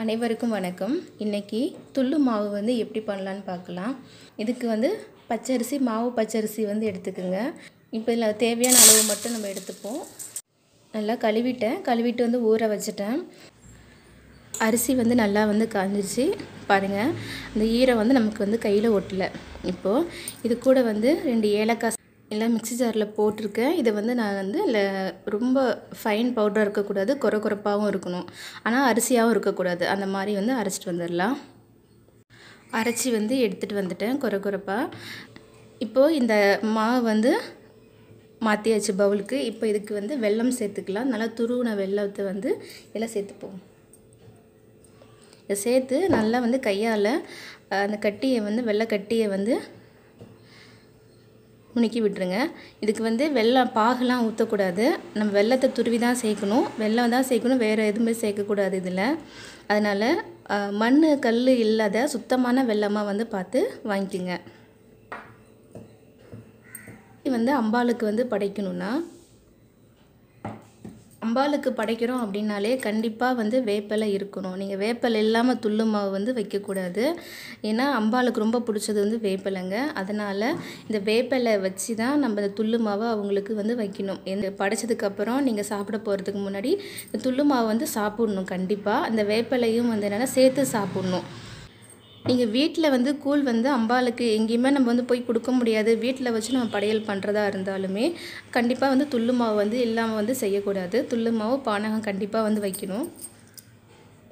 அனைவருக்கும் வணக்கம் இன்றைக்கி துள்ளு மாவு வந்து எப்படி பண்ணலான்னு பார்க்கலாம் இதுக்கு வந்து பச்சரிசி மாவு பச்சரிசி வந்து எடுத்துக்கோங்க இப்போ இதில் தேவையான அளவு மட்டும் நம்ம எடுத்துப்போம் நல்லா கழுவிட்டேன் கழுவிட்டு வந்து ஊற வச்சுட்டேன் அரிசி வந்து நல்லா வந்து காஞ்சிச்சு பாருங்கள் அந்த ஈரம் வந்து நமக்கு வந்து கையில் ஒட்டலை இப்போது இது கூட வந்து ரெண்டு ஏலக்காய் எல்லாம் மிக்சி ஜாரில் போட்டிருக்கேன் இதை வந்து நான் வந்து இல்லை ரொம்ப ஃபைன் பவுடராக இருக்கக்கூடாது குறை குறைப்பாகவும் இருக்கணும் ஆனால் அரிசியாகவும் இருக்கக்கூடாது அந்த மாதிரி வந்து அரைச்சிட்டு வந்துடலாம் அரைச்சி வந்து எடுத்துகிட்டு வந்துட்டேன் குறை குறைப்பாக இப்போது இந்த மாவு வந்து மாற்றியாச்சு பவுலுக்கு இப்போ இதுக்கு வந்து வெள்ளம் சேர்த்துக்கலாம் நல்லா துருவின வெள்ளத்தை வந்து எல்லாம் சேர்த்துப்போம் இதை சேர்த்து நல்லா வந்து கையால் அந்த கட்டியை வந்து வெள்ளை கட்டியை வந்து முனுக்கி விட்டுருங்க இதுக்கு வந்து வெள்ளம் பாகுலாம் ஊற்றக்கூடாது நம்ம வெள்ளத்தை துருவி தான் சேர்க்கணும் வெள்ளம் தான் சேர்க்கணும் வேறு எதுவுமே சேர்க்கக்கூடாது இதில் அதனால் மண் கல் இல்லாத சுத்தமான வெள்ளமாக வந்து பார்த்து வாங்கிக்கோங்க வந்து அம்பாளுக்கு வந்து படைக்கணும்னா அம்பாளுக்கு படைக்கிறோம் அப்படின்னாலே கண்டிப்பாக வந்து வேப்பலை இருக்கணும் நீங்கள் வேப்பிலை இல்லாமல் துள்ளு மாவு வந்து வைக்கக்கூடாது ஏன்னா அம்பாளுக்கு ரொம்ப பிடிச்சது வந்து வேப்பலைங்க அதனால் இந்த வேப்பலை வச்சு தான் நம்ம இந்த துள்ளு மாவை அவங்களுக்கு வந்து வைக்கணும் இந்த படைச்சதுக்கப்புறம் நீங்கள் சாப்பிட போகிறதுக்கு முன்னாடி இந்த துள்ளு மாவு வந்து சாப்பிட்ணும் கண்டிப்பாக அந்த வேப்பலையும் வந்து என்னென்னா சேர்த்து சாப்பிட்ணும் நீங்கள் வீட்டில் வந்து கூழ் வந்து அம்பாளுக்கு எங்கேயுமே நம்ம வந்து போய் கொடுக்க முடியாது வீட்டில் வச்சு நம்ம படையல் பண்ணுறதா இருந்தாலுமே கண்டிப்பாக வந்து துள்ளு மாவு வந்து இல்லாமல் வந்து செய்யக்கூடாது துள்ளு மாவு பானகம் கண்டிப்பாக வந்து வைக்கணும்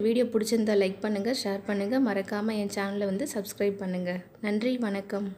வீடியோ பிடிச்சிருந்தால் லைக் பண்ணுங்கள் ஷேர் பண்ணுங்கள் மறக்காமல் என் சேனலை வந்து சப்ஸ்கிரைப் பண்ணுங்கள் நன்றி வணக்கம்